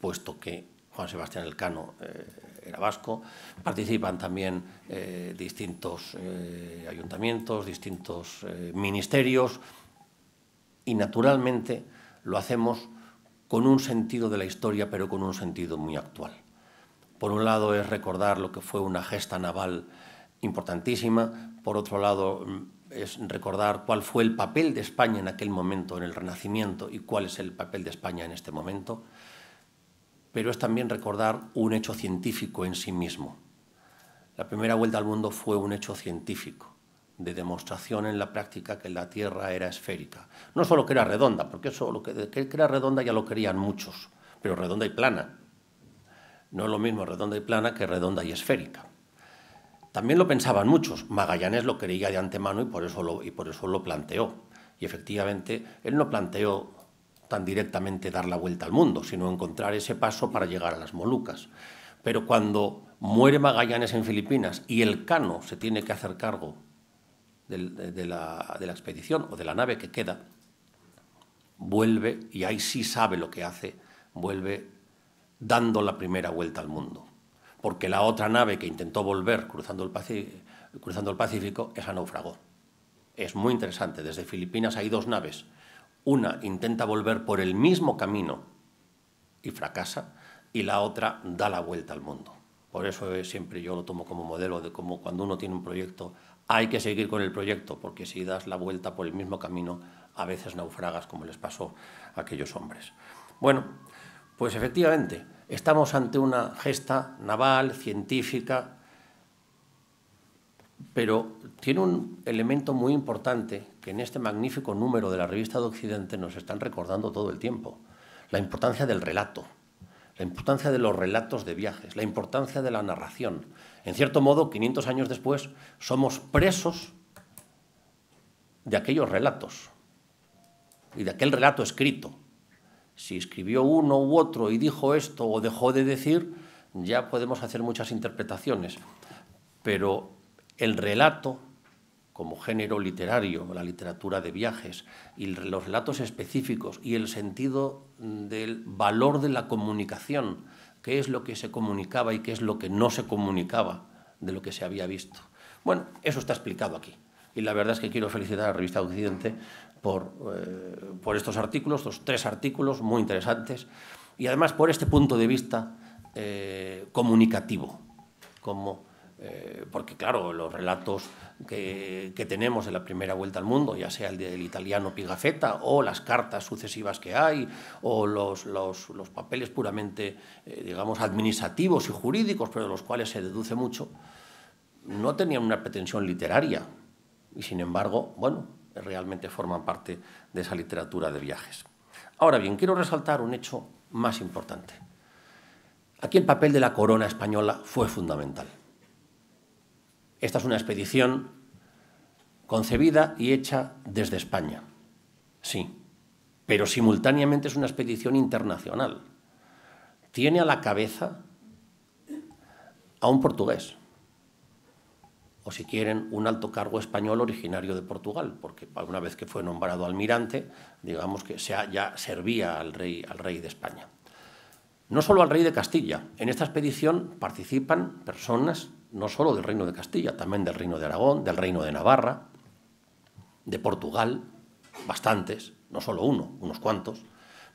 puesto que Juan Sebastián Elcano eh, era vasco, participan también eh, distintos eh, ayuntamientos, distintos ministerios y naturalmente lo hacemos con un sentido de la historia, pero con un sentido muy actual. Por un lado es recordar lo que fue una gesta naval importantísima, por otro lado, mm, es recordar cuál fue el papel de España en aquel momento, en el Renacimiento, y cuál es el papel de España en este momento, pero es también recordar un hecho científico en sí mismo. La primera vuelta al mundo fue un hecho científico, de demostración en la práctica que la Tierra era esférica. No solo que era redonda, porque eso lo que, que era redonda ya lo querían muchos, pero redonda y plana. No es lo mismo redonda y plana que redonda y esférica. También lo pensaban muchos. Magallanes lo creía de antemano y por eso lo, y por eso lo planteó. Y efectivamente, él no planteó tan directamente dar la vuelta al mundo, sino encontrar ese paso para llegar a las Molucas. Pero cuando muere Magallanes en Filipinas y el Cano se tiene que hacer cargo la, de la expedición o de la nave que queda, vuelve, y ahí sí sabe lo que hace, vuelve dando la primera vuelta al mundo porque la otra nave que intentó volver cruzando el, Pacífico, cruzando el Pacífico, naufragó. Es muy interesante, desde Filipinas hay dos naves. Una intenta volver por el mismo camino y fracasa, y la otra da la vuelta al mundo. Por eso siempre yo lo tomo como modelo de cómo cuando uno tiene un proyecto hay que seguir con el proyecto, porque si das la vuelta por el mismo camino, a veces naufragas, como les pasó a aquellos hombres. Bueno, pues efectivamente, Estamos ante una gesta naval, científica, pero tiene un elemento muy importante que en este magnífico número de la revista de Occidente nos están recordando todo el tiempo, la importancia del relato, la importancia de los relatos de viajes, la importancia de la narración. En cierto modo, 500 años después, somos presos de aquellos relatos y de aquel relato escrito si escribió uno u otro y dijo esto o dejó de decir, ya podemos hacer muchas interpretaciones. Pero el relato, como género literario, la literatura de viajes y los relatos específicos y el sentido del valor de la comunicación, qué es lo que se comunicaba y qué es lo que no se comunicaba de lo que se había visto. Bueno, eso está explicado aquí y la verdad es que quiero felicitar a la revista Occidente eh, por, estos artículos, estos tres artículos muy interesantes y además por este punto de vista eh, comunicativo, como, eh, porque claro, los relatos que, tenemos de la primera vuelta al mundo, ya sea el del italiano Pigafetta o las cartas sucesivas que hay o los, los, papeles puramente, digamos, administrativos y jurídicos, pero de los cuales se deduce mucho, no tenían una pretensión literaria, y sin embargo, bueno, realmente forman parte de esa literatura de viajes. Ahora bien, quiero resaltar un hecho más importante. Aquí el papel de la corona española fue fundamental. Esta es una expedición concebida y hecha desde España, sí, pero simultáneamente es una expedición internacional. Tiene a la cabeza a un portugués, o si quieren, un alto cargo español originario de Portugal, porque alguna vez que fue nombrado almirante, digamos que ya servía al rey, al rey de España. No solo al rey de Castilla, en esta expedición participan personas no solo del reino de Castilla, también del reino de Aragón, del reino de Navarra, de Portugal, bastantes, no solo uno, unos cuantos,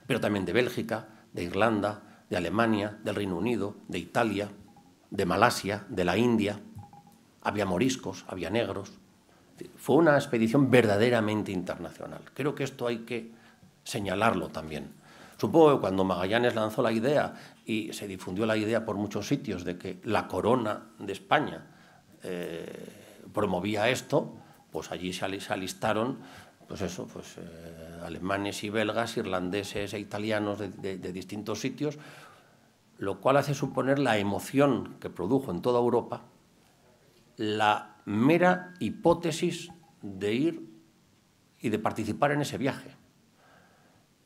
pero también de Bélgica, de Irlanda, de Alemania, del Reino Unido, de Italia, de Malasia, de la India, había moriscos, había negros. Fue una expedición verdaderamente internacional. Creo que esto hay que señalarlo también. Supongo que cuando Magallanes lanzó la idea y se difundió la idea por muchos sitios de que la corona de España eh, promovía esto, pues allí se alistaron pues eso, pues, eh, alemanes y belgas, irlandeses e italianos de distintos sitios, lo cual hace suponer la emoción que produjo en toda Europa la mera hipótesis de ir y de participar en ese viaje.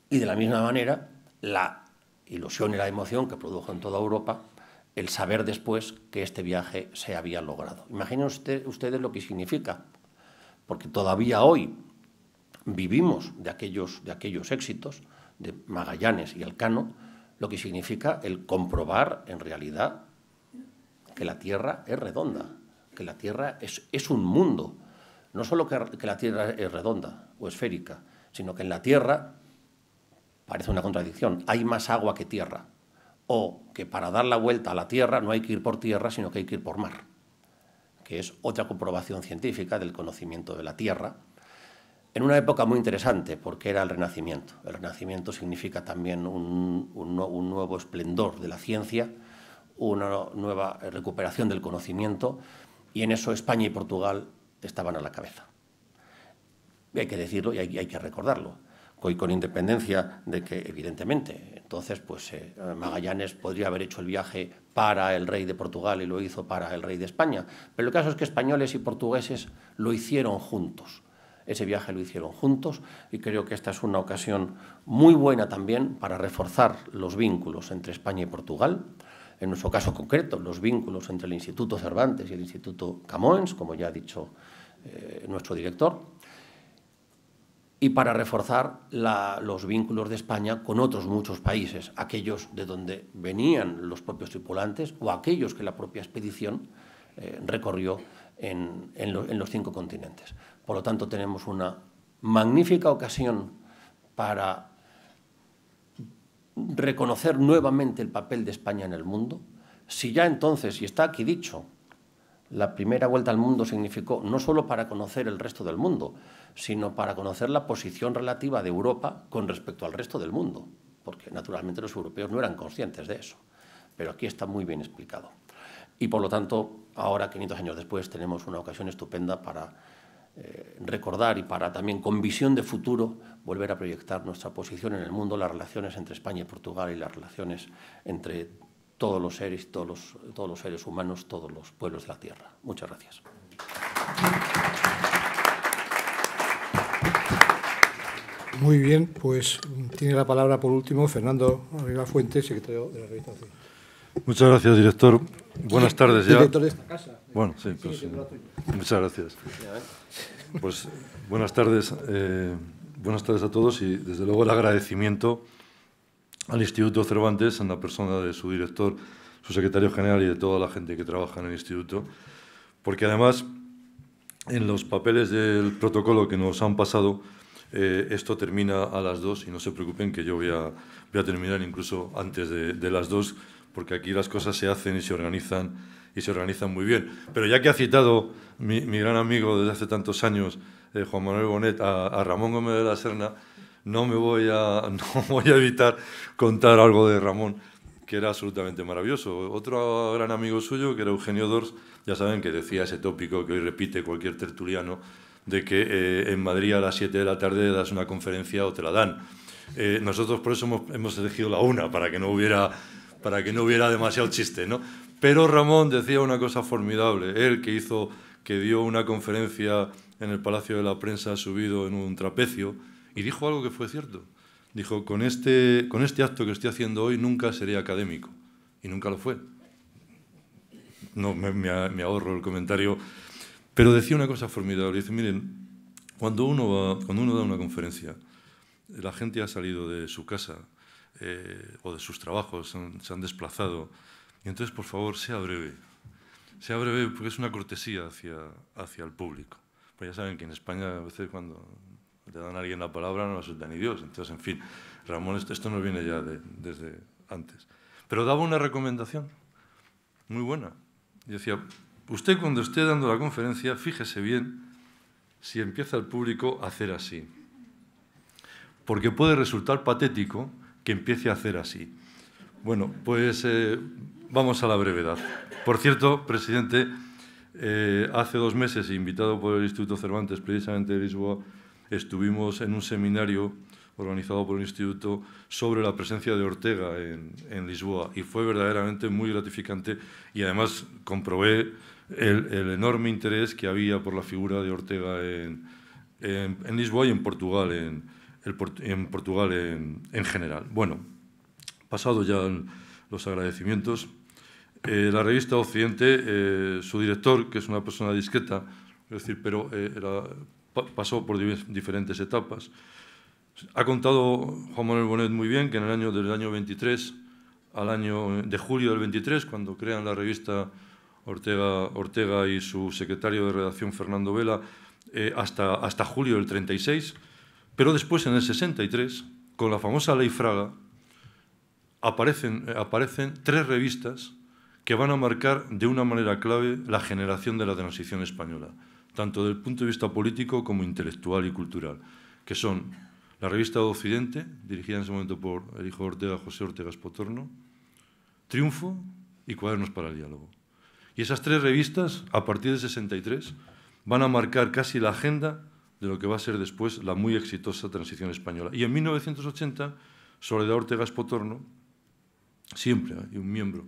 Y de la misma manera, la ilusión y la emoción que produjo en toda Europa el saber después que este viaje se había logrado. Imaginen ustedes lo que significa, porque todavía hoy vivimos de aquellos, de aquellos éxitos de Magallanes y Alcano, lo que significa el comprobar en realidad que la Tierra es redonda que la Tierra es, un mundo. No solo que, la Tierra es redonda o esférica, sino que en la Tierra, parece una contradicción, hay más agua que tierra. O que para dar la vuelta a la Tierra no hay que ir por tierra, sino que hay que ir por mar, que es otra comprobación científica del conocimiento de la Tierra, en una época muy interesante, porque era el Renacimiento. El Renacimiento significa también un, nuevo esplendor de la ciencia, una nueva recuperación del conocimiento, y en eso España y Portugal estaban a la cabeza. Y hay que decirlo y hay, que recordarlo. Hoy con independencia de que, evidentemente, entonces pues eh, Magallanes podría haber hecho el viaje para el rey de Portugal y lo hizo para el rey de España. Pero el caso es que españoles y portugueses lo hicieron juntos. Ese viaje lo hicieron juntos y creo que esta es una ocasión muy buena también para reforzar los vínculos entre España y Portugal, en nuestro caso concreto, los vínculos entre el Instituto Cervantes y el Instituto Camoens, como ya ha dicho eh, nuestro director, y para reforzar los vínculos de España con otros muchos países, aquellos de donde venían los propios tripulantes o aquellos que la propia expedición eh, recorrió en los cinco continentes. Por lo tanto, tenemos una magnífica ocasión para reconocer nuevamente el papel de España en el mundo? Si ya entonces, y está aquí dicho, la primera vuelta al mundo significó no solo para conocer el resto del mundo, sino para conocer la posición relativa de Europa con respecto al resto del mundo, porque naturalmente los europeos no eran conscientes de eso, pero aquí está muy bien explicado. Y por lo tanto, ahora, 500 años después, tenemos una ocasión estupenda para eh, recordar y para también con visión de futuro volver a proyectar nuestra posición en el mundo, las relaciones entre España y Portugal y las relaciones entre todos los seres, todos los, todos los seres humanos, todos los pueblos de la Tierra. Muchas gracias. Muy bien, pues tiene la palabra por último Fernando Arriba Fuentes, secretario de la Revista Muchas gracias, director. Buenas tardes ya. Director de esta casa. Bueno, sí, pues, muchas gracias. Pues buenas tardes, eh, buenas tardes a todos y desde luego el agradecimiento al Instituto Cervantes en la persona de su director, su secretario general y de toda la gente que trabaja en el instituto, porque además en los papeles del protocolo que nos han pasado, eh, esto termina a las dos y no se preocupen que yo voy a, voy a terminar incluso antes de, de las dos, porque aquí las cosas se hacen y se organizan y se organizan muy bien. Pero ya que ha citado mi, gran amigo desde hace tantos años, eh, Juan Manuel Bonet, a, Ramón Gómez de la Serna, no me voy a, (laughs) voy a evitar contar algo de Ramón, que era absolutamente maravilloso. Otro gran amigo suyo, que era Eugenio Dors, ya saben que decía ese tópico que hoy repite cualquier tertuliano, de que eh, en Madrid a las 7 de la tarde das una conferencia o te la dan. Eh, nosotros por eso hemos, elegido la una, para que no hubiera, para que no hubiera demasiado chiste, ¿no? Pero Ramón decía una cosa formidable, él que hizo, que dio una conferencia en el Palacio de la Prensa subido en un trapecio, y dijo algo que fue cierto. Dijo, con este, con este acto que estoy haciendo hoy nunca seré académico. Y nunca lo fue. No, me, ahorro el comentario. Pero decía una cosa formidable. Dice, miren, cuando uno, cuando uno da una conferencia, la gente ha salido de su casa eh, o de sus trabajos, se han desplazado, y entonces, por favor, sea breve. Sea breve porque es una cortesía hacia, hacia el público. Pues ya saben que en España a veces cuando le dan a alguien la palabra no la suelta ni Dios. Entonces, en fin, Ramón, esto, esto nos viene ya desde antes. Pero daba una recomendación muy buena. Y decía, usted cuando esté dando la conferencia, fíjese bien si empieza el público a hacer así. Porque puede resultar patético que empiece a hacer así. Bueno, pues eh, vamos a la brevedad. Por cierto, presidente, eh, hace dos meses, invitado por el Instituto Cervantes, precisamente de Lisboa, estuvimos en un seminario organizado por el Instituto sobre la presencia de Ortega en, Lisboa y fue verdaderamente muy gratificante y además comprobé el, enorme interés que había por la figura de Ortega en, Lisboa y en Portugal en, Portugal en general. Bueno, Pasado ya los agradecimientos, eh, la revista Occidente, eh, su director, que es una persona discreta, es decir, pero eh, pasó por diferentes etapas. Ha contado Juan Manuel Bonet muy bien que en el año del año 23 al año de julio del 23, cuando crean la revista Ortega, Ortega y su secretario de redacción Fernando Vela, hasta, hasta julio del 36, pero después en el 63, con la famosa ley Fraga, aparecen, eh, aparecen tres revistas que van a marcar de una manera clave la generación de la transición española, tanto desde el punto de vista político como intelectual y cultural, que son la revista Occidente, dirigida en ese momento por el hijo de Ortega, José Ortega Spotorno, Triunfo y Cuadernos para el Diálogo. Y esas tres revistas, a partir de 63, van a marcar casi la agenda de lo que va a ser después la muy exitosa transición española. Y en 1980, Soledad Ortega Spotorno, siempre hay un miembro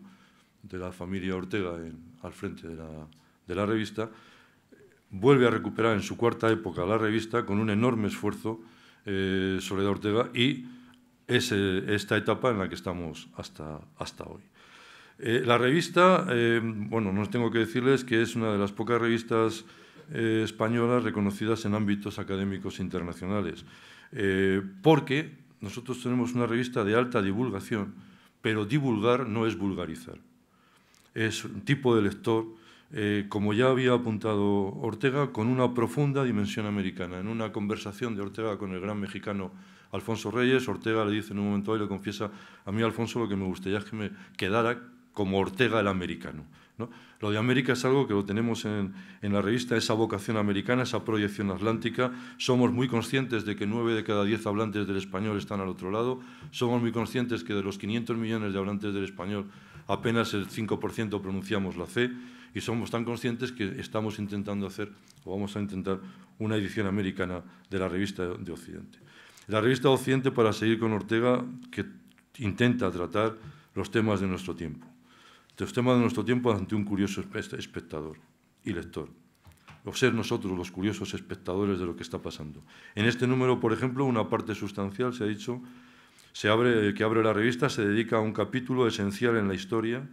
de la familia Ortega al frente de la, revista, vuelve a recuperar en su cuarta época la revista con un enorme esfuerzo eh, Soledad Ortega y es esta etapa en la que estamos hasta, hasta hoy. Eh, la revista, eh, bueno, no tengo que decirles que es una de las pocas revistas eh, españolas reconocidas en ámbitos académicos internacionales, porque nosotros tenemos una revista de alta divulgación pero divulgar no es vulgarizar. Es un tipo de lector, eh, como ya había apuntado Ortega, con una profunda dimensión americana. En una conversación de Ortega con el gran mexicano Alfonso Reyes, Ortega le dice en un momento hoy le confiesa, a mí Alfonso lo que me gustaría es que me quedara como Ortega el americano. Lo de América es algo que lo tenemos en, la revista, esa vocación americana, esa proyección atlántica. Somos muy conscientes de que nueve de cada diez hablantes del español están al otro lado. Somos muy conscientes que de los 500 millones de hablantes del español, apenas el 5% pronunciamos la C. Y somos tan conscientes que estamos intentando hacer, o vamos a intentar, una edición americana de la revista de Occidente. La revista Occidente, para seguir con Ortega, que intenta tratar los temas de nuestro tiempo los temas de nuestro tiempo ante un curioso espectador y lector. Observen nosotros los curiosos espectadores de lo que está pasando. En este número, por ejemplo, una parte sustancial, se ha dicho, se abre, que abre la revista se dedica a un capítulo esencial en la historia,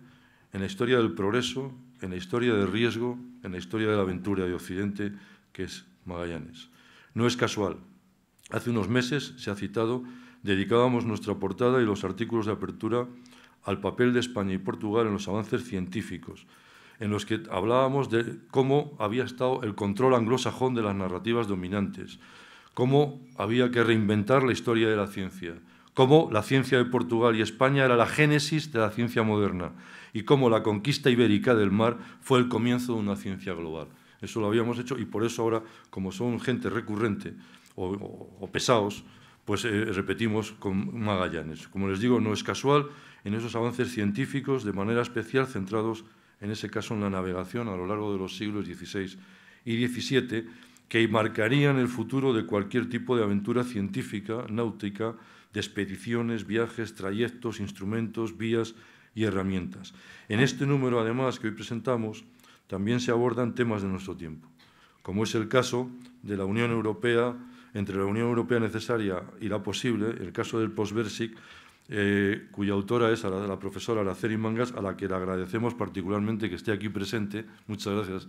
en la historia del progreso, en la historia del riesgo, en la historia de la aventura de Occidente, que es Magallanes. No es casual. Hace unos meses se ha citado, dedicábamos nuestra portada y los artículos de apertura al papel de España y Portugal en los avances científicos, en los que hablábamos de cómo había estado el control anglosajón de las narrativas dominantes, cómo había que reinventar la historia de la ciencia, cómo la ciencia de Portugal y España era la génesis de la ciencia moderna y cómo la conquista ibérica del mar fue el comienzo de una ciencia global. Eso lo habíamos hecho y por eso ahora, como son gente recurrente o, pesados, pues eh, repetimos con Magallanes. Como les digo, no es casual en esos avances científicos, de manera especial centrados en ese caso en la navegación a lo largo de los siglos XVI y XVII, que marcarían el futuro de cualquier tipo de aventura científica, náutica, de expediciones, viajes, trayectos, instrumentos, vías y herramientas. En este número, además, que hoy presentamos, también se abordan temas de nuestro tiempo, como es el caso de la Unión Europea, entre la Unión Europea necesaria y la posible, el caso del post eh, cuya autora es la, la profesora Araceli Mangas, a la que le agradecemos particularmente que esté aquí presente. Muchas gracias,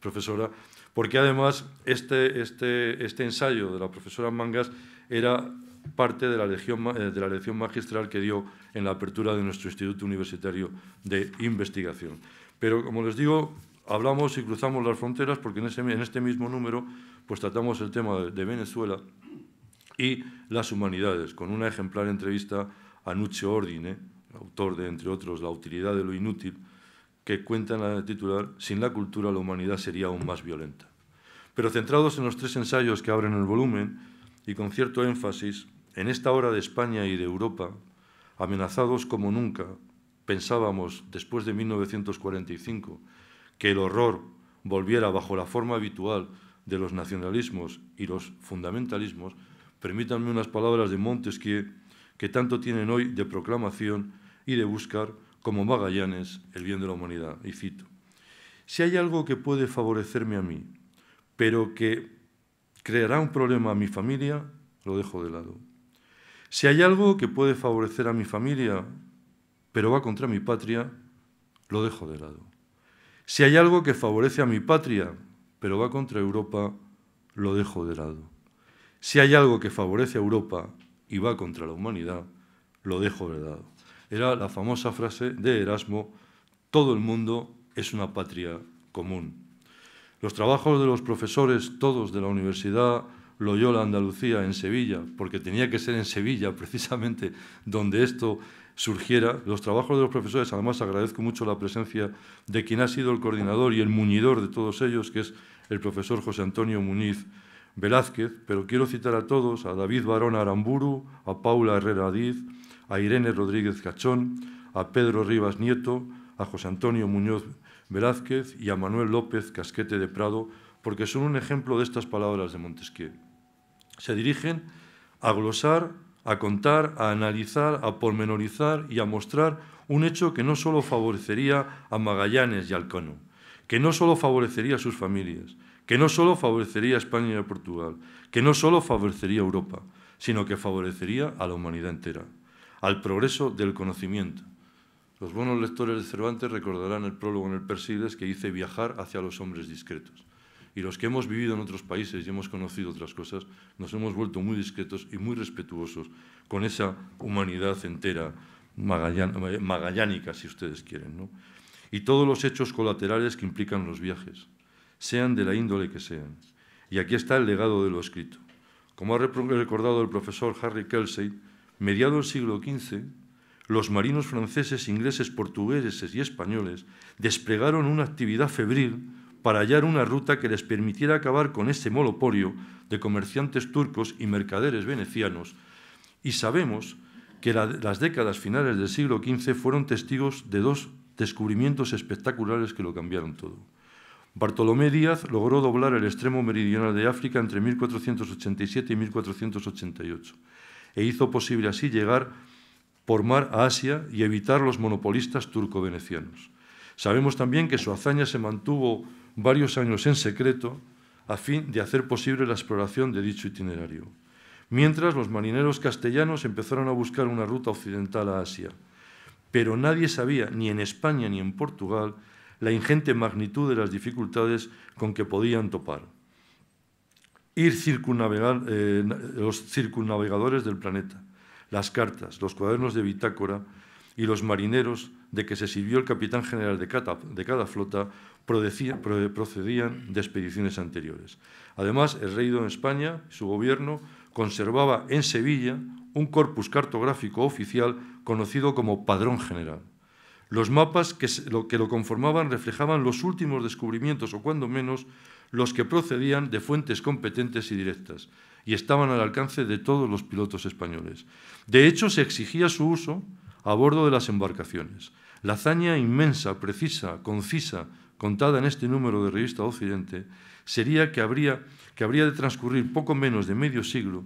profesora. Porque además este, este, este ensayo de la profesora Mangas era parte de la, eh, de la lección magistral que dio en la apertura de nuestro Instituto Universitario de Investigación. Pero, como les digo, hablamos y cruzamos las fronteras porque en este mismo número pues tratamos el tema de, Venezuela y las humanidades, con una ejemplar entrevista a Nuche Ordine, autor de, entre otros, La utilidad de lo inútil, que cuenta en la titular, Sin la cultura la humanidad sería aún más violenta. Pero centrados en los tres ensayos que abren el volumen y con cierto énfasis, en esta hora de España y de Europa, amenazados como nunca, pensábamos después de 1945 que el horror volviera bajo la forma habitual de los nacionalismos y los fundamentalismos, permítanme unas palabras de Montesquieu que tanto tienen hoy de proclamación y de buscar, como Magallanes, el bien de la humanidad. Y cito, si hay algo que puede favorecerme a mí, pero que creará un problema a mi familia, lo dejo de lado. Si hay algo que puede favorecer a mi familia, pero va contra mi patria, lo dejo de lado. Si hay algo que favorece a mi patria, pero va contra Europa, lo dejo de lado. Si hay algo que favorece a Europa y va contra la humanidad, lo dejo de lado. Era la famosa frase de Erasmo, todo el mundo es una patria común. Los trabajos de los profesores, todos de la Universidad Loyola Andalucía en Sevilla, porque tenía que ser en Sevilla precisamente donde esto surgiera. Los trabajos de los profesores, además agradezco mucho la presencia de quien ha sido el coordinador y el muñidor de todos ellos, que es el profesor José Antonio Muñiz Velázquez, pero quiero citar a todos, a David Barón Aramburu, a Paula Herrera Adiz, a Irene Rodríguez Cachón, a Pedro Rivas Nieto, a José Antonio Muñoz Velázquez y a Manuel López Casquete de Prado, porque son un ejemplo de estas palabras de Montesquieu. Se dirigen a glosar, a contar, a analizar, a pormenorizar y a mostrar un hecho que no solo favorecería a Magallanes y Alcano, que no solo favorecería a sus familias, que no solo favorecería a España y a Portugal, que no solo favorecería a Europa, sino que favorecería a la humanidad entera, al progreso del conocimiento. Los buenos lectores de Cervantes recordarán el prólogo en el Persiles que dice viajar hacia los hombres discretos. Y los que hemos vivido en otros países y hemos conocido otras cosas, nos hemos vuelto muy discretos y muy respetuosos con esa humanidad entera eh, magallánica, si ustedes quieren. ¿no? y todos los hechos colaterales que implican los viajes, sean de la índole que sean. Y aquí está el legado de lo escrito. Como ha recordado el profesor Harry Kelsey, mediado el siglo XV, los marinos franceses, ingleses, portugueses y españoles desplegaron una actividad febril para hallar una ruta que les permitiera acabar con ese monopolio de comerciantes turcos y mercaderes venecianos. Y sabemos que las décadas finales del siglo XV fueron testigos de dos descubrimientos espectaculares que lo cambiaron todo. Bartolomé Díaz logró doblar el extremo meridional de África entre 1487 y 1488 e hizo posible así llegar por mar a Asia y evitar los monopolistas turco-venecianos. Sabemos también que su hazaña se mantuvo varios años en secreto a fin de hacer posible la exploración de dicho itinerario. Mientras, los marineros castellanos empezaron a buscar una ruta occidental a Asia pero nadie sabía, ni en España ni en Portugal, la ingente magnitud de las dificultades con que podían topar. Ir eh, los circunnavegadores del planeta, las cartas, los cuadernos de bitácora y los marineros de que se sirvió el capitán general de cada, de cada flota procedían de expediciones anteriores. Además, el rey de España, su gobierno, conservaba en Sevilla un corpus cartográfico oficial conocido como Padrón General. Los mapas que, lo, conformaban reflejaban los últimos descubrimientos o cuando menos los que procedían de fuentes competentes y directas y estaban al alcance de todos los pilotos españoles. De hecho, se exigía su uso a bordo de las embarcaciones. La hazaña inmensa, precisa, concisa, contada en este número de Revista Occidente, sería que habría, que habría de transcurrir poco menos de medio siglo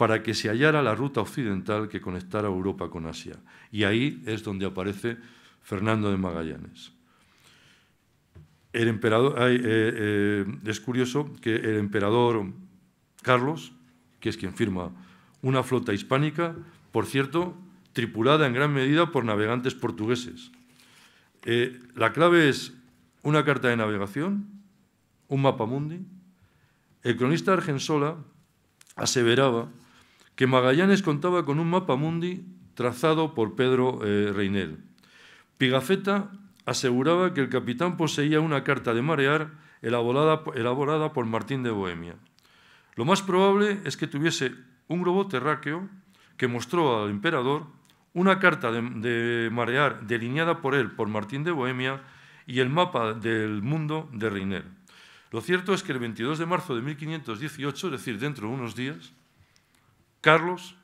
para que se hallara la ruta occidental que conectara Europa con Asia. Y ahí es donde aparece Fernando de Magallanes. El emperador, eh, eh, es curioso que el emperador Carlos, que es quien firma una flota hispánica, por cierto, tripulada en gran medida por navegantes portugueses. Eh, la clave es una carta de navegación, un mapa mundi. El cronista Argensola aseveraba que Magallanes contaba con un mapa mundi trazado por Pedro eh, Reinel. Pigafetta aseguraba que el capitán poseía una carta de marear elaborada, elaborada por Martín de Bohemia. Lo más probable es que tuviese un globo terráqueo que mostró al emperador una carta de, marear delineada por él por Martín de Bohemia y el mapa del mundo de Reiner. Lo cierto es que el 22 de marzo de 1518, es decir, dentro de unos días, Carlos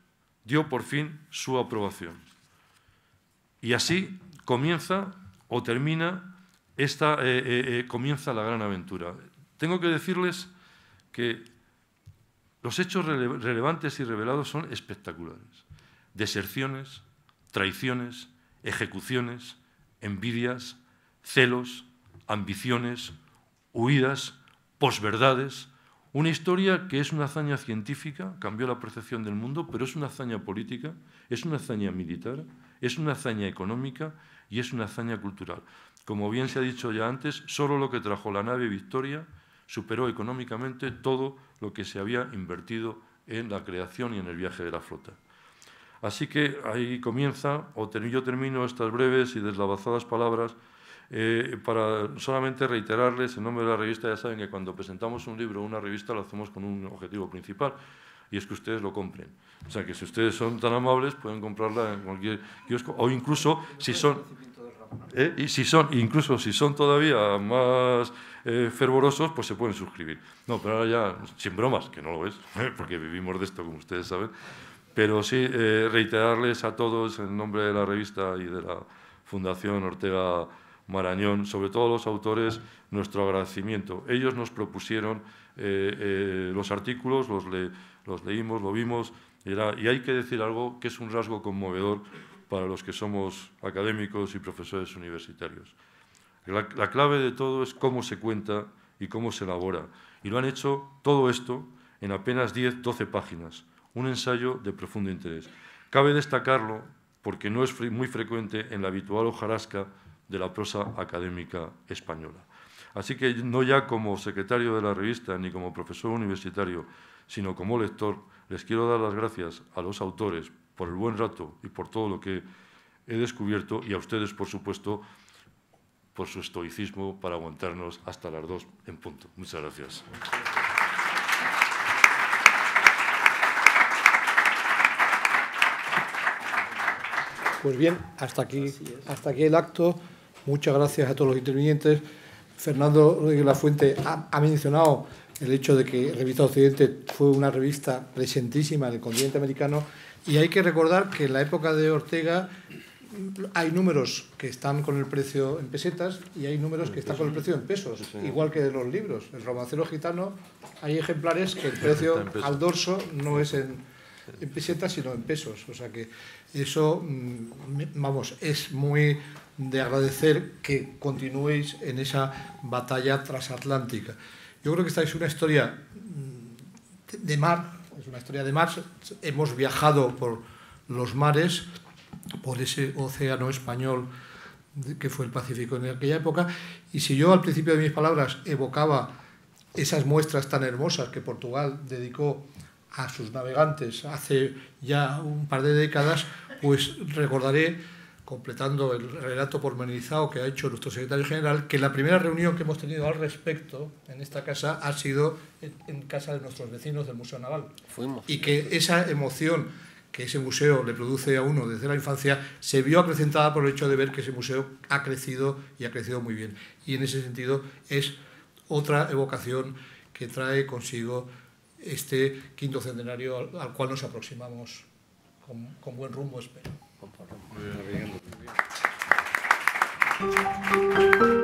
dio por fin su aprobación. Y así comienza o termina esta, eh, eh, eh, comienza la gran aventura. Tengo que decirles que los hechos relevantes y revelados son espectaculares. Deserciones, traiciones, ejecuciones, envidias, celos, ambiciones, huidas, posverdades, una historia que es una hazaña científica, cambió la percepción del mundo, pero es una hazaña política, es una hazaña militar, es una hazaña económica y es una hazaña cultural. Como bien se ha dicho ya antes, solo lo que trajo la nave Victoria superó económicamente todo lo que se había invertido en la creación y en el viaje de la flota. Así que ahí comienza, o yo termino estas breves y deslavazadas palabras eh, para solamente reiterarles, en nombre de la revista, ya saben que cuando presentamos un libro o una revista lo hacemos con un objetivo principal, y es que ustedes lo compren. O sea, que si ustedes son tan amables, pueden comprarla en cualquier kiosco, o incluso si son... ¿eh? y si son, incluso si son todavía más eh, fervorosos, pues se pueden suscribir. No, pero ahora ya, sin bromas, que no lo es, (laughs) porque vivimos de esto, como ustedes saben. Pero sí, reiterarles a todos, en nombre de la revista y de la Fundación Ortega Marañón, sobre todo los autores, nuestro agradecimiento. Ellos nos propusieron eh, eh, los artículos, los, leímos, lo vimos, y hay que decir algo que es un rasgo conmovedor para los que somos académicos y profesores universitarios. La, la clave de todo es cómo se cuenta y cómo se elabora. Y lo han hecho todo esto en apenas 10-12 páginas, un ensayo de profundo interés. Cabe destacarlo porque no es muy frecuente en la habitual hojarasca de la prosa académica española. Así que no ya como secretario de la revista ni como profesor universitario, sino como lector, les quiero dar las gracias a los autores por el buen rato y por todo lo que he descubierto y a ustedes, por supuesto, por su estoicismo para aguantarnos hasta las dos en punto. Muchas gracias. Pues bien, hasta aquí, hasta aquí el acto. Muchas gracias a todos los intervinientes. Fernando de La Fuente ha, mencionado el hecho de que Revista Occidente fue una revista presentísima del continente americano y hay que recordar que en la época de Ortega hay números que están con el precio en pesetas y hay números que están con el precio en pesos, igual que de los libros. El romancero gitano hay ejemplares que el precio al dorso no es en, en pesetas sino en pesos. O sea que eso, mm, vamos, es muy de agradecer que continuéis en esa batalla transatlántica. Yo creo que esta es una historia mm, de mar, es una historia de mar. Hemos viajado por los mares, por ese océano español que fue el Pacífico en aquella época, y si yo al principio de mis palabras evocaba esas muestras tan hermosas que Portugal dedicó a sus navegantes hace ya un par de décadas, pues recordaré completando el relato pormenorizado que ha hecho nuestro secretario general, que la primera reunión que hemos tenido al respecto en esta casa ha sido en, casa de nuestros vecinos del Museo Naval. Fuimos. Y que esa emoción que ese museo le produce a uno desde la infancia se vio acrecentada por el hecho de ver que ese museo ha crecido y ha crecido muy bien. Y en ese sentido es otra evocación que trae consigo este quinto centenario al, cual nos aproximamos con buen rumbo, espero. Muy bien.